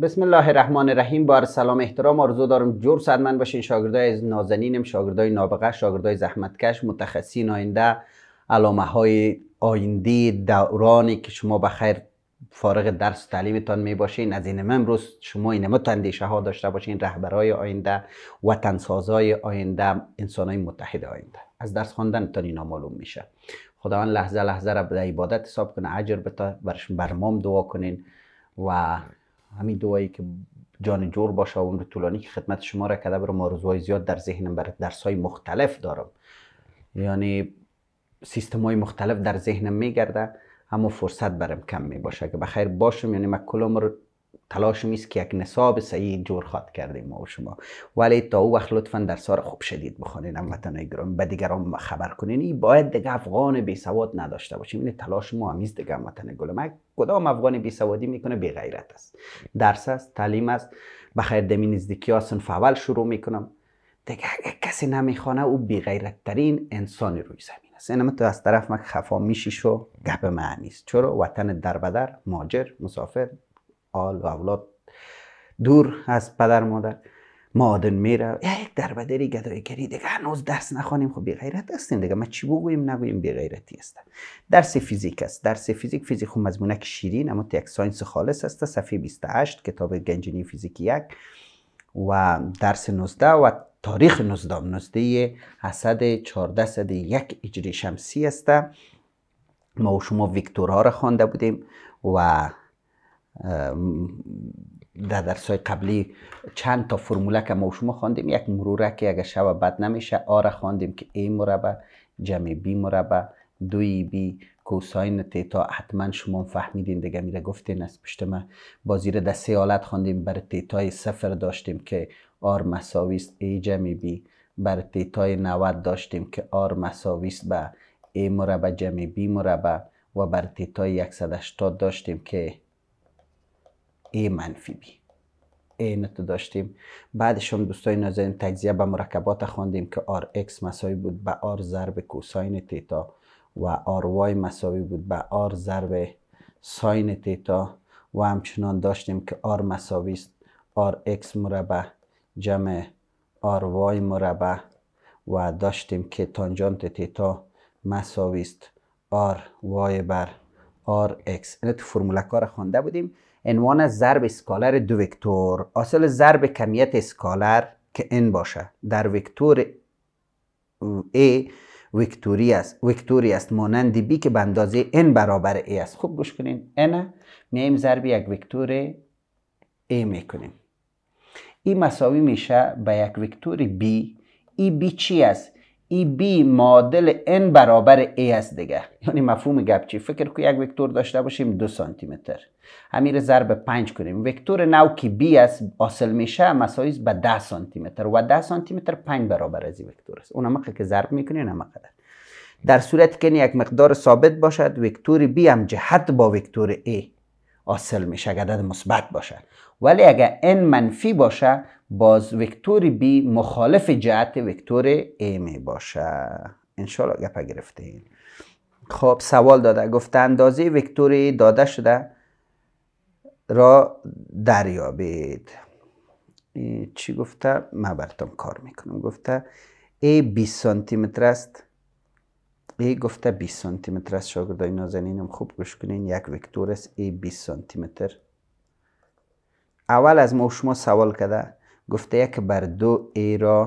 بسم الله الرحمن الرحیم بار سلام احترام آرزو دارم جور صدمن باشین شاگردای نازنینم شاگردای نابغه شاگردای زحمتکش متخصصین آینده علامه های آینده دورانی که شما به خیر فارغ درس و تعلیمتان می باشین از این امروز شما این تندیشه ها داشته باشین رهبرای آینده وطن سازای آینده انسانای متحد آینده از درس خواندن تا اینا معلوم میشه خداوند لحظه لحظه را به عبادت حساب کنه اجر بتا برمام برمام دعا کنین و همین دوایی که جان جور باشه و عمر طولانی که خدمت شما را کده برم آرزوهای زیاد در ذهنم برای درس های مختلف دارم یعنی سیستم های مختلف در ذهنم میگرده اما فرصت برم کم می باشه که بخیر باشم یعنی من کل رو تلاش میست که یک نصاب صحیح جور خواهد کردیم ما و شما ولی تا او وقت لطفا در سار خوب شدید بخوانین هموطن گرام به دیگران خبر کنین باید دیگه افغان بی سواد نداشته باشیم این یعنی تلاش ما همیز دیگه هموطن گلم کدام افغان بی سوادی میکنه بی غیرت است درس است تعلیم است بخیر دمی نزدیکی هستن سنف شروع میکنم دیگه اگه کسی نمیخوانه او بی غیرت ترین انسان روی زمین است یعنی تو از طرف مک خفا میشی شو گپ معنی است چرا وطن در بدر ماجر مسافر آل و اولاد دور از پدر مادر مادن میره یک در بدری گدایگری دیگه هنوز درس نخوانیم خب بی غیرت هستیم دیگه ما چی بگویم نگویم بی غیرتی هست درس فیزیک است درس فیزیک فیزیک خب مضمونک شیرین اما یک ساینس خالص است صفحه 28 کتاب گنجینی فیزیک یک و درس 19 و تاریخ 19 19 اسد 14 صد یک اجری شمسی است ما و شما ویکتورها را خوانده بودیم و در درس های قبلی چند تا فرموله که ما شما خواندیم یک مروره که اگه شب بد نمیشه آره خواندیم که ای مربع جمع بی مربع دوی بی کوساین تیتا حتما شما فهمیدین دیگه میره گفتین از پشت ما بازی را در سه حالت خواندیم بر تیتای صفر داشتیم که آر مساویست ای جمع بی بر تیتای 90 داشتیم که آر مساویست است به ای مربع جمع بی مربع و بر تیتای 180 داشتیم که A منفی B داشتیم بعدش هم دوستای نازنین تجزیه به مرکبات خواندیم که آر اکس مساوی بود به آر ضرب کوساین تیتا و آر وای مساوی بود به آر ضرب ساین تیتا و همچنان داشتیم که آر مساوی است آر اکس مربع جمع آر وای مربع و داشتیم که تانجانت تیتا مساوی است آر وای بر آر اکس تو فرموله کار بودیم عنوان ضرب اسکالر دو وکتور حاصل ضرب کمیت اسکالر که ان باشه در وکتور ای وکتوری است وکتوری است مانند B که به اندازه n برابر A است خوب گوش کنین n میایم ضرب یک وکتور A میکنیم این مساوی میشه به یک وکتور B ای بی چی است ای e بی معادل n برابر a است دیگه یعنی مفهوم گپ چی فکر کو یک وکتور داشته باشیم دو سانتی متر همین ضرب 5 کنیم وکتور نو که b است حاصل میشه مساوی به 10 سانتی متر و 10 سانتی متر 5 برابر از این وکتور است اون مقدار که ضرب میکنین هم مقدار در صورتی که یک مقدار ثابت باشد وکتور b هم جهت با وکتور a حاصل میشه اگر عدد مثبت باشه ولی اگر n منفی باشه باز وکتور بی مخالف جهت وکتور ای می باشه انشالله گپ گرفتین خب سوال داده گفته اندازه وکتور داده شده را دریابید چی گفته؟ من براتون کار میکنم گفته A 20 سانتی متر است A گفته 20 سانتی متر است شاگردای نازنینم خوب گوش کنین یک وکتور است ای 20 سانتی متر اول از ما شما سوال کده گفته یک بر دو ای را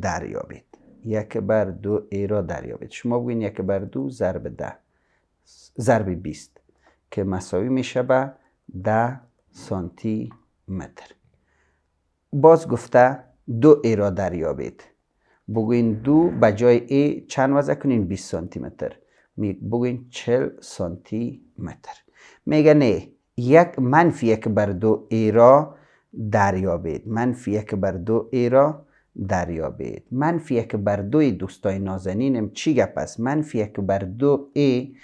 دریابید یک بر دو ای را دریابید شما بگوین یک بر دو ضرب ده ضرب بیست که مساوی میشه به ده سانتی متر باز گفته دو ای را دریابید بگوین دو به جای ای چند وزه کنین 20 سانتی متر بگوین 40 سانتی متر میگه نه یک منفی یک بر دو ای را دریابید منفی یک بر دو ای را دریابید منفی یک بر دوی دوستای نازنینم چی گپ است منفی یک بر دو ای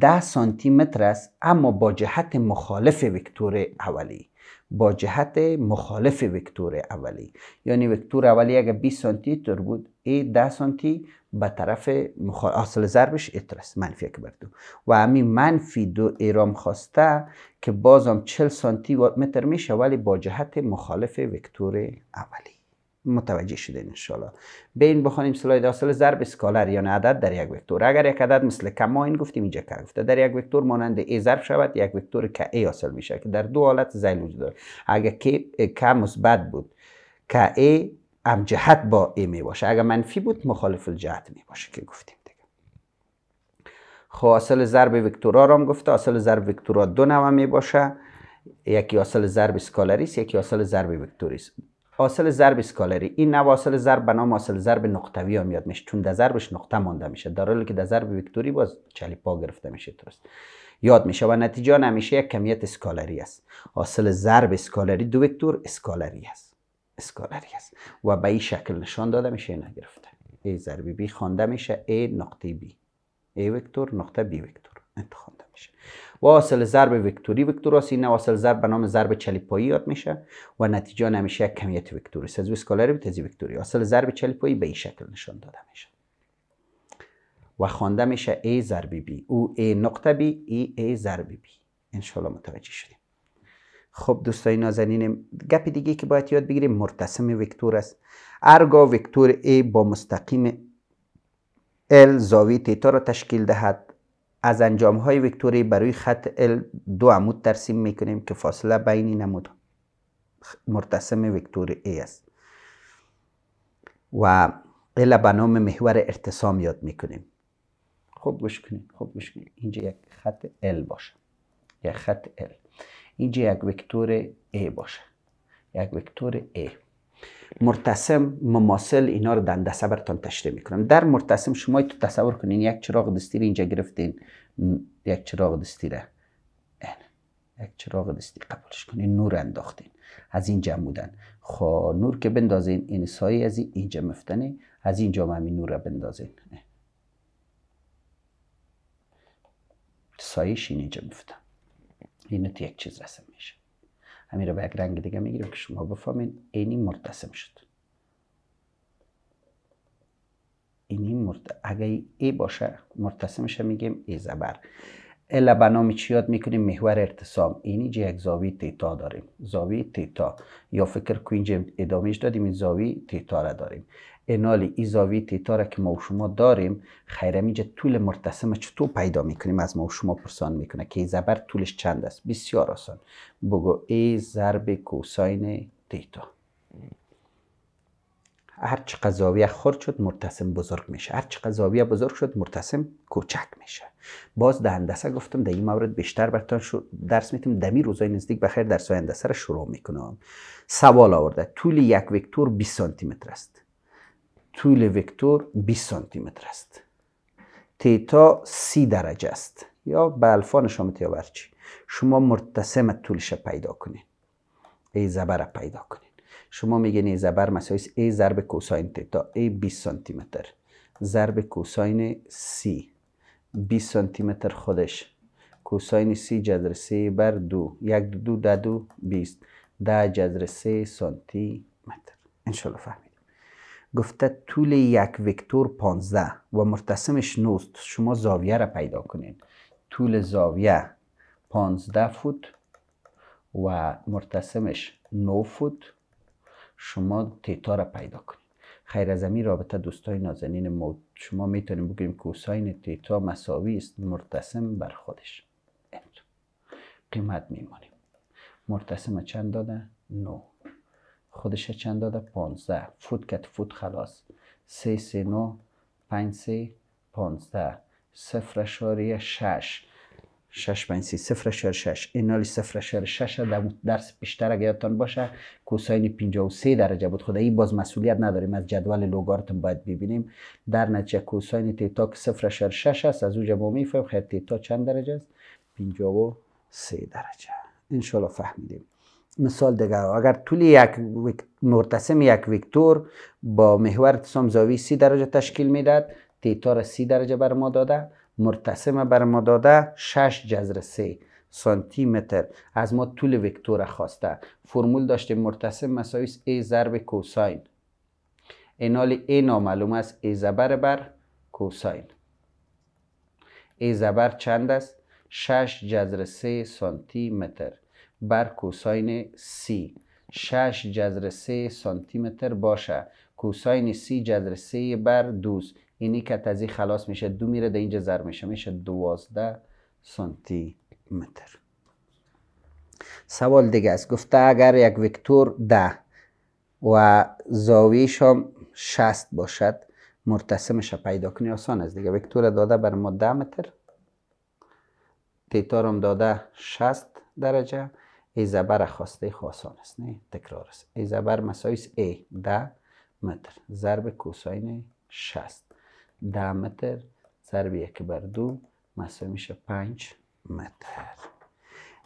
ده سانتی متر است اما با جهت مخالف وکتور اولی با جهت مخالف وکتور اولی یعنی وکتور اولی اگر 20 سانتی تر بود ای 10 سانتی به طرف مخالف اصل ضربش اترس منفی یک بر و همین منفی دو ایرام خواسته که بازم 40 سانتی متر میشه ولی با جهت مخالف وکتور اولی متوجه شدین انشالله بین بخوانیم سلاید اصل ضرب اسکالر یا عدد در یک وکتور اگر یک عدد مثل کما این گفتیم اینجا که گفته در یک وکتور مانند ای ضرب شود یک وکتور که ای حاصل میشه که در دو حالت زیل وجود داره اگر که مثبت بود که ای هم جهت با ای می باشه اگر منفی بود مخالف جهت می باشه که گفتیم دیگه خب اصل ضرب وکتورا را هم گفته اصل ضرب وکتورا دو نوع می باشه یکی اصل ضرب اسکالری یکی اصل ضرب وکتوری حاصل ضرب اسکالری این نوع حاصل ضرب به نام حاصل ضرب نقطوی ها میاد میشه چون در ضربش نقطه مانده میشه در حالی که در ضرب وکتوری باز چلیپا گرفته میشه درست یاد میشه و نتیجه همیشه یک کمیت اسکالری است حاصل ضرب اسکالری دو وکتور اسکالری است اسکالری است و به این شکل نشان داده میشه نگرفته ای ضرب بی خوانده میشه ای نقطه بی ای وکتور نقطه بی وکتور و میشه اصل ضرب وکتوری است نه اصل ضرب به نام ضرب چلیپایی یاد میشه و نتیجه نمیشه یک کمیت وکتوری از به تزی وکتوری اصل ضرب چلیپایی به این شکل نشان داده میشه و خوانده میشه A ضربی B او A نقطه B ای A ضرب B انشالله متوجه شدیم خب دوستای نازنین گپ دیگه که باید یاد بگیریم مرتسم وکتور است هرگاه وکتور A با مستقیم L زاویه تیتا را تشکیل دهد از انجام های وکتوری برای خط ال دو عمود ترسیم میکنیم که فاصله بین نمود مرتسم وکتور ای است و اله به نام محور ارتسام یاد میکنیم خوب گوش کنید خوب گوش اینجا یک خط ال باشه یک خط ال اینجا یک وکتور ای باشه یک وکتور ای مرتسم مماسل، اینا رو دنده سبرتان تشته میکنم در مرتسم شما تو تصور کنین یک چراغ دستی اینجا گرفتین یک چراغ دستی رو یک چراغ دستی قبولش کنین نور انداختین از اینجا بودن خب نور که بندازین این سایه از اینجا مفتنه از اینجا همین نور رو بندازین سایش اینجا مفتن این تو یک چیز رسم میشه همین رو به یک رنگ دیگه میگیریم که شما بفهمین اینی مرتسم شد اینی مرت... اگه ای باشه مرتسمش میگیم ای زبر الا بنامی چی یاد میکنیم محور ارتسام اینی جه یک زاوی تیتا داریم زاوی تیتا یا فکر کنیم اینجا ادامهش دادیم این زاوی تیتا را داریم انال ایزاوی تیتا که ما و شما داریم خیرمیج طول مرتسم چطور پیدا میکنیم از ما و شما پرسان میکنه که زبر طولش چند است بسیار آسان بگو ای ضرب کوساین تیتا هر چقدر زاویه خرد شد مرتسم بزرگ میشه هر چقدر زاویه بزرگ شد مرتسم کوچک میشه باز در هندسه گفتم در این مورد بیشتر برتان درس میتونم دمی روزای نزدیک بخیر درس هندسه را شروع میکنم سوال آورده طول یک وکتور 20 سانتی متر است طول وکتور 20 سانتی متر است تیتا 30 درجه است یا به الفا یا برچی. شما مرتسم طولش پیدا کنید. ای زبر پیدا کنید. شما میگین ای زبر مسایس ای ضرب کوساین تیتا ای 20 سانتی متر ضرب کوساین سی 20 سانتی متر خودش کوساین سی جذر سی بر دو یک دو دو دو بیست ده جذر سی سانتی متر انشالله فهم گفته طول یک وکتور 15 و مرتسمش نوست شما زاویه را پیدا کنید طول زاویه 15 فوت و مرتسمش 9 فوت شما تیتا را پیدا کنید خیر از رابطه دوستای نازنین ما شما میتونیم بگیم کوساین تیتا مساوی است مرتسم بر خودش قیمت میمانیم مرتسم چند داده؟ 9 خودش چند داده 15 فوت کت فوت خلاص 3 3 339 53 15 صفر شاری 6 6 5 3 0 شار 6 اینالی 0 شار 6 در درس بیشتر اگه یادتان باشه کوساین 53 درجه بود خدایی باز مسئولیت نداریم از جدول لوگاریتم باید ببینیم در نتیجه کوساین تیتا که 0 شار 6 است از اوجا ما میفهمیم خیر تیتا چند درجه است 53 درجه ان فهمیدیم مثال دیگه اگر طول یک مرتسم یک وکتور با محور اتسام سی درجه تشکیل میداد تیتا را سی درجه بر ما داده مرتسم بر ما داده 6 جذر 3 سانتی متر از ما طول وکتور خواسته فرمول داشته مرتسم مساوی ای ضرب کوساین اینال A نامعلوم است ای زبر بر کوساین ای زبر چند است 6 جذر 3 سانتی متر بر کوساین سی 6 جذر سی سانتی متر باشه کوساین سی جذر سی بر دوز اینی که تزی خلاص میشه دو میره در اینجا زر میشه میشه دوازده سانتی متر سوال دیگه است گفته اگر یک وکتور ده و زاویش هم شست باشد مرتسمش پیدا کنی آسان است دیگه وکتور داده بر ما ده متر تیتار هم داده شست درجه ای زبر خواسته خواستان است نه تکرار است ای زبر مسایس ای ده متر ضرب کوساین شست. ده متر ضرب یک بر دو مسایی میشه پنج متر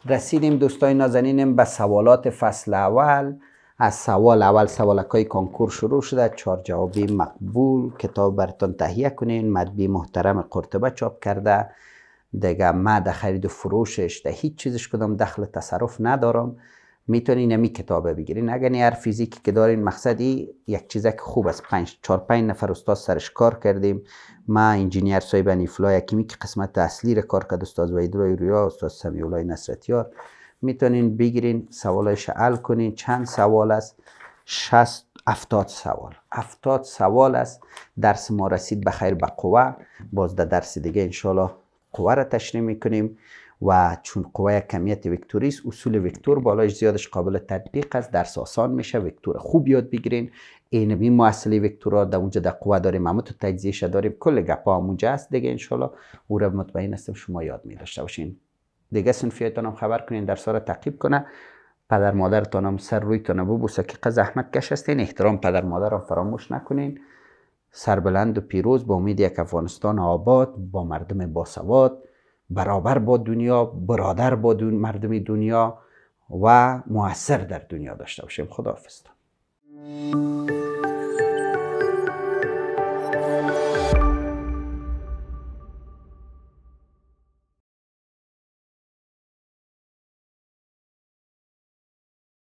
رسیدیم دوستای نازنینم به سوالات فصل اول از سوال اول سوالک های کنکور شروع شده چهار جوابی مقبول کتاب برتون تهیه کنین مدبی محترم قرطبه چاپ کرده دیگه ما در خرید و فروشش در هیچ چیزش کدام دخل تصرف ندارم میتونین نمی کتابه بگیرین اگر هر فیزیکی که دارین مقصدی یک چیزه که خوب است پنج چهار پنج نفر استاد سرش کار کردیم ما انجینیر سایب انیفلا یکیمی که قسمت اصلی را کار کرد استاد ویدرای رویا استاد سمیولای نصرتیار میتونین بگیرین سوالایش حل کنین چند سوال است شست افتاد سوال افتاد سوال است درس ما رسید بخیر به قوه باز در درس دیگه انشالله قوه را تشریح میکنیم و چون قوه کمیت وکتوری است اصول وکتور بالایش زیادش قابل تطبیق است درس آسان میشه وکتور خوب یاد بگیرین این بی وکتور ها در اونجا در قوه داریم اما تو تجزیه داریم کل گپا اونجا است دیگه انشالله او را مطمئن هستم شما یاد می داشته باشین دیگه سنفیاتان هم خبر کنین درس ها را تعقیب کنه پدر مادر هم سر رویتان ببوسه که زحمت کش هستین احترام پدر مادر فراموش نکنین سربلند و پیروز با امید یک افغانستان آباد با مردم باسواد برابر با دنیا برادر با دون مردم دنیا و موثر در دنیا داشته باشیم خداحافظتان